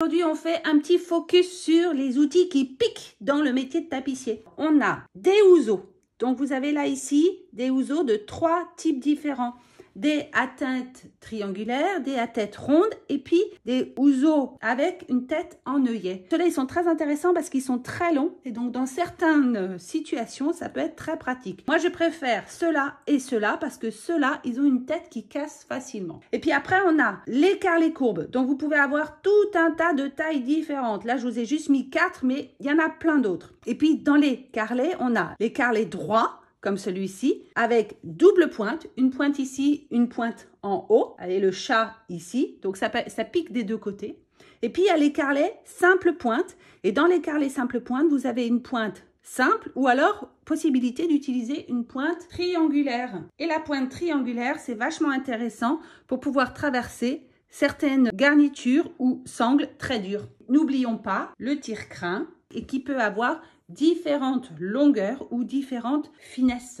Aujourd'hui, on fait un petit focus sur les outils qui piquent dans le métier de tapissier. On a des ouzo. Donc, vous avez là ici des ouzo de trois types différents des à tête triangulaire, des à tête ronde et puis des ouzo avec une tête en œillet. Ceux-là, ils sont très intéressants parce qu'ils sont très longs et donc dans certaines euh, situations, ça peut être très pratique. Moi, je préfère cela et cela parce que ceux-là, ils ont une tête qui casse facilement. Et puis après, on a les courbe courbes. Donc, vous pouvez avoir tout un tas de tailles différentes. Là, je vous ai juste mis quatre, mais il y en a plein d'autres. Et puis, dans les carrelets, on a les carrelets droits, comme celui-ci, avec double pointe, une pointe ici, une pointe en haut. Allez, le chat ici, donc ça, pique des deux côtés. Et puis, il y a l'écarlet simple pointe. Et dans l'écarlet simple pointe, vous avez une pointe simple ou alors possibilité d'utiliser une pointe triangulaire. Et la pointe triangulaire, c'est vachement intéressant pour pouvoir traverser certaines garnitures ou sangles très dures. N'oublions pas le tir crin et qui peut avoir différentes longueurs ou différentes finesses.